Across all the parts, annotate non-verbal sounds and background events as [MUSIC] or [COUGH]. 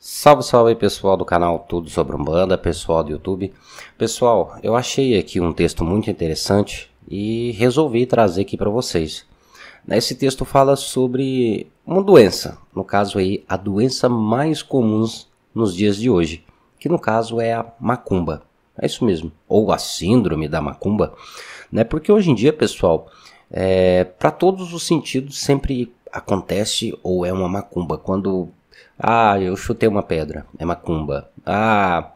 Salve, salve pessoal do canal Tudo Sobre Umbanda, pessoal do YouTube. Pessoal, eu achei aqui um texto muito interessante e resolvi trazer aqui para vocês. Né, esse texto fala sobre uma doença, no caso aí a doença mais comum nos dias de hoje, que no caso é a macumba. É isso mesmo, ou a síndrome da macumba, né? Porque hoje em dia, pessoal, é, eh, para todos os sentidos sempre acontece ou é uma macumba. Quando ah, eu chutei uma pedra, é macumba. Ah,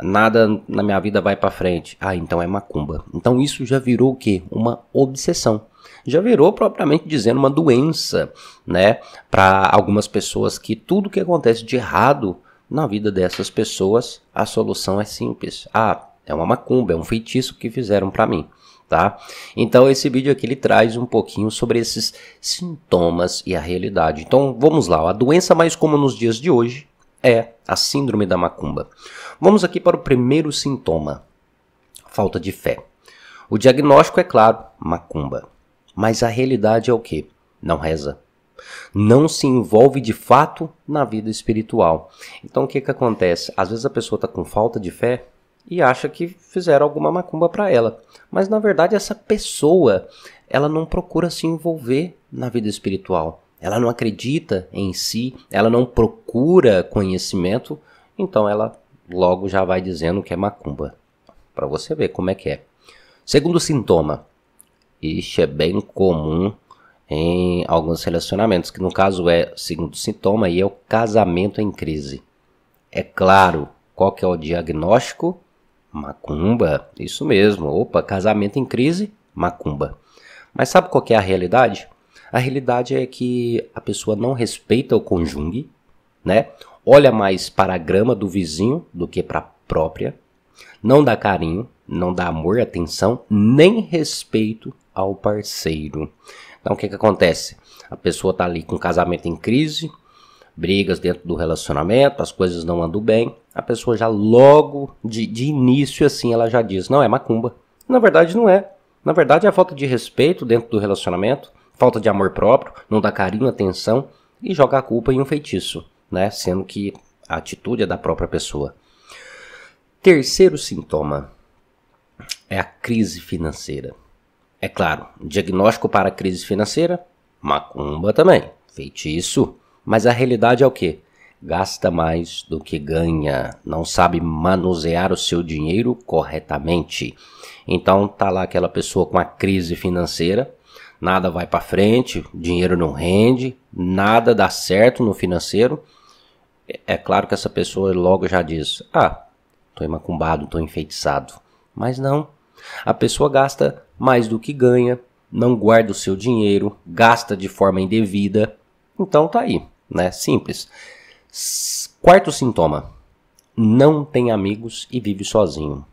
nada na minha vida vai para frente. Ah, então é macumba. Então isso já virou o quê? Uma obsessão. Já virou propriamente dizendo uma doença, né, para algumas pessoas que tudo que acontece de errado na vida dessas pessoas, a solução é simples. Ah, é uma macumba, é um feitiço que fizeram para mim. Tá? Então esse vídeo aqui ele traz um pouquinho sobre esses sintomas e a realidade. Então vamos lá, a doença mais comum nos dias de hoje é a síndrome da macumba. Vamos aqui para o primeiro sintoma, falta de fé. O diagnóstico é claro, macumba. Mas a realidade é o que? Não reza. Não se envolve de fato na vida espiritual. Então o que, que acontece? Às vezes a pessoa está com falta de fé, e acha que fizeram alguma macumba para ela. Mas na verdade essa pessoa, ela não procura se envolver na vida espiritual. Ela não acredita em si, ela não procura conhecimento, então ela logo já vai dizendo que é macumba. Para você ver como é que é. Segundo sintoma, isso é bem comum em alguns relacionamentos, que no caso é, segundo sintoma, e é o casamento em crise. É claro, qual que é o diagnóstico? Macumba, isso mesmo. Opa, casamento em crise, macumba. Mas sabe qual é a realidade? A realidade é que a pessoa não respeita o conjungue, né? Olha mais para a grama do vizinho do que para a própria. Não dá carinho, não dá amor, atenção, nem respeito ao parceiro. Então o que, que acontece? A pessoa está ali com casamento em crise, brigas dentro do relacionamento, as coisas não andam bem, a pessoa já logo de, de início assim ela já diz: "Não é macumba". Na verdade não é. Na verdade é a falta de respeito dentro do relacionamento, falta de amor próprio, não dá carinho, atenção e joga a culpa em um feitiço, né? Sendo que a atitude é da própria pessoa. Terceiro sintoma é a crise financeira. É claro, diagnóstico para crise financeira, macumba também, feitiço. Mas a realidade é o quê? Gasta mais do que ganha, não sabe manusear o seu dinheiro corretamente. Então tá lá aquela pessoa com a crise financeira, nada vai para frente, dinheiro não rende, nada dá certo no financeiro. É, é claro que essa pessoa logo já diz: "Ah, tô macumbado, tô enfeitiçado". Mas não. A pessoa gasta mais do que ganha, não guarda o seu dinheiro, gasta de forma indevida. Então tá aí né? Simples. Quarto sintoma: não tem amigos e vive sozinho.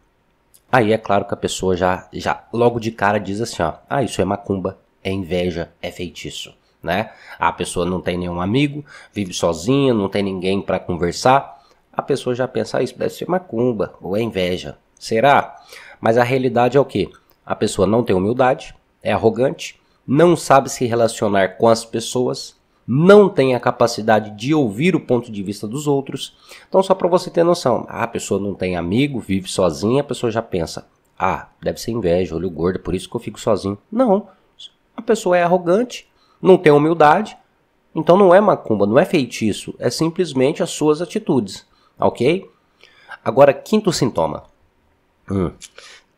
Aí é claro que a pessoa já, já logo de cara diz assim, ó, ah, isso é macumba, é inveja, é feitiço, né? Ah, a pessoa não tem nenhum amigo, vive sozinha, não tem ninguém para conversar. A pessoa já pensa, ah, isso deve ser macumba ou é inveja. Será? Mas a realidade é o que? A pessoa não tem humildade, é arrogante, não sabe se relacionar com as pessoas, não tem a capacidade de ouvir o ponto de vista dos outros. Então, só para você ter noção, a pessoa não tem amigo, vive sozinha, a pessoa já pensa: ah, deve ser inveja, olho gordo, por isso que eu fico sozinho. Não. A pessoa é arrogante, não tem humildade, então não é macumba, não é feitiço, é simplesmente as suas atitudes, ok? Agora, quinto sintoma. Hum,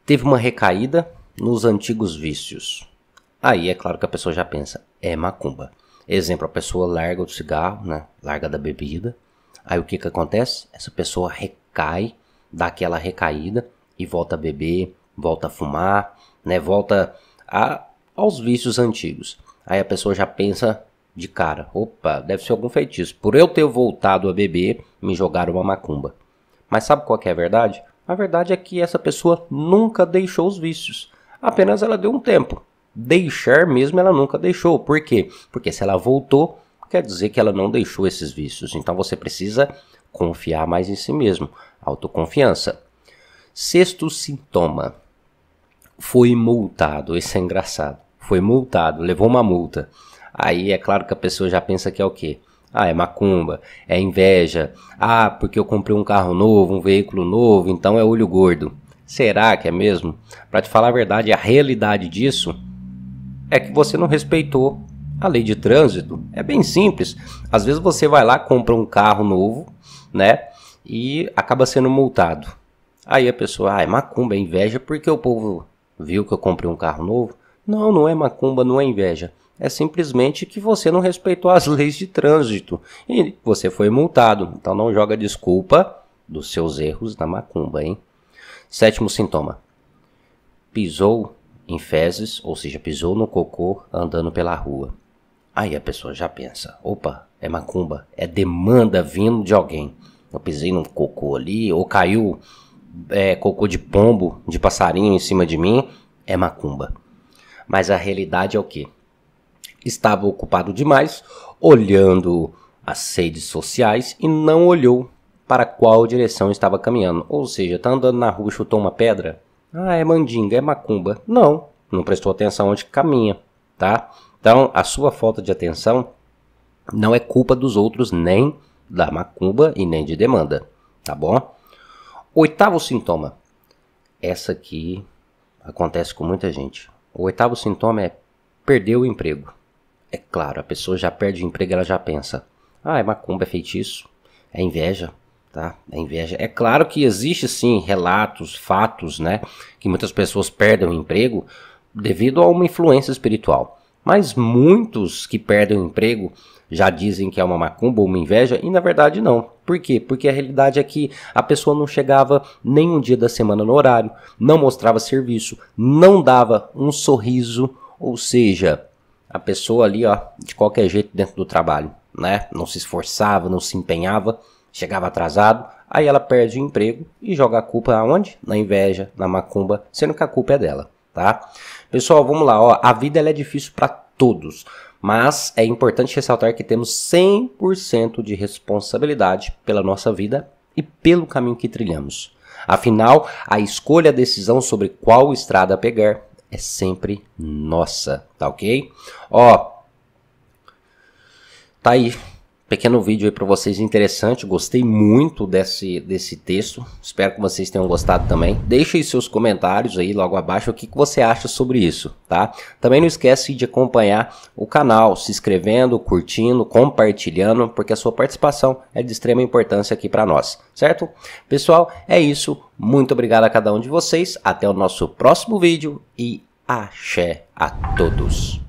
teve uma recaída nos antigos vícios. Aí é claro que a pessoa já pensa, é macumba. Exemplo, a pessoa larga o cigarro, né? larga da bebida. Aí o que, que acontece? Essa pessoa recai, dá aquela recaída e volta a beber, volta a fumar, né? volta a, aos vícios antigos. Aí a pessoa já pensa de cara: opa, deve ser algum feitiço. Por eu ter voltado a beber, me jogaram uma macumba. Mas sabe qual é a verdade? A verdade é que essa pessoa nunca deixou os vícios, apenas ela deu um tempo deixar mesmo ela nunca deixou. Por quê? Porque se ela voltou, quer dizer que ela não deixou esses vícios. Então você precisa confiar mais em si mesmo. Autoconfiança. Sexto sintoma. Foi multado. Isso é engraçado. Foi multado, levou uma multa. Aí é claro que a pessoa já pensa que é o quê? Ah, é macumba, é inveja. Ah, porque eu comprei um carro novo, um veículo novo, então é olho gordo. Será que é mesmo? Para te falar a verdade, a realidade disso é que você não respeitou a lei de trânsito. É bem simples. Às vezes você vai lá, compra um carro novo, né? E acaba sendo multado. Aí a pessoa, ah, é macumba, é inveja, porque o povo viu que eu comprei um carro novo. Não, não é macumba, não é inveja. É simplesmente que você não respeitou as [LAUGHS] leis de trânsito e você foi multado. Então não joga desculpa dos seus erros na macumba, hein? Sétimo sintoma: pisou em fezes, ou seja, pisou no cocô andando pela rua. Aí a pessoa já pensa: opa, é macumba, é demanda vindo de alguém. Eu pisei num cocô ali, ou caiu é, cocô de pombo, de passarinho em cima de mim, é macumba. Mas a realidade é o que? Estava ocupado demais, olhando as redes sociais e não olhou para qual direção estava caminhando. Ou seja, está andando na rua, chutou uma pedra, ah, é mandinga, é macumba. Não, não prestou atenção onde caminha, tá? Então, a sua falta de atenção não é culpa dos outros, nem da macumba e nem de demanda, tá bom? Oitavo sintoma. Essa aqui acontece com muita gente. O oitavo sintoma é perder o emprego. É claro, a pessoa já perde o emprego, ela já pensa: ah, é macumba, é feitiço, é inveja, tá? A inveja. É claro que existe sim relatos, fatos, né, que muitas pessoas perdem o emprego devido a uma influência espiritual. Mas muitos que perdem o emprego já dizem que é uma macumba ou uma inveja, e na verdade não. Por quê? Porque a realidade é que a pessoa não chegava nenhum dia da semana no horário, não mostrava serviço, não dava um sorriso, ou seja, a pessoa ali, ó, de qualquer jeito dentro do trabalho, né? Não se esforçava, não se empenhava chegava atrasado, aí ela perde o emprego e joga a culpa aonde? Na inveja, na macumba, sendo que a culpa é dela, tá? Pessoal, vamos lá, ó, a vida é difícil para todos, mas é importante ressaltar que temos 100% de responsabilidade pela nossa vida e pelo caminho que trilhamos. Afinal, a escolha, a decisão sobre qual estrada pegar é sempre nossa, tá ok? Ó, tá aí, pequeno vídeo aí para vocês interessante. Gostei muito desse, desse texto. Espero que vocês tenham gostado também. Deixe aí seus comentários aí logo abaixo o que, que você acha sobre isso, tá? Também não esquece de acompanhar o canal, se inscrevendo, curtindo, compartilhando, porque a sua participação é de extrema importância aqui para nós, certo? Pessoal, é isso. Muito obrigado a cada um de vocês. Até o nosso próximo vídeo e axé a todos.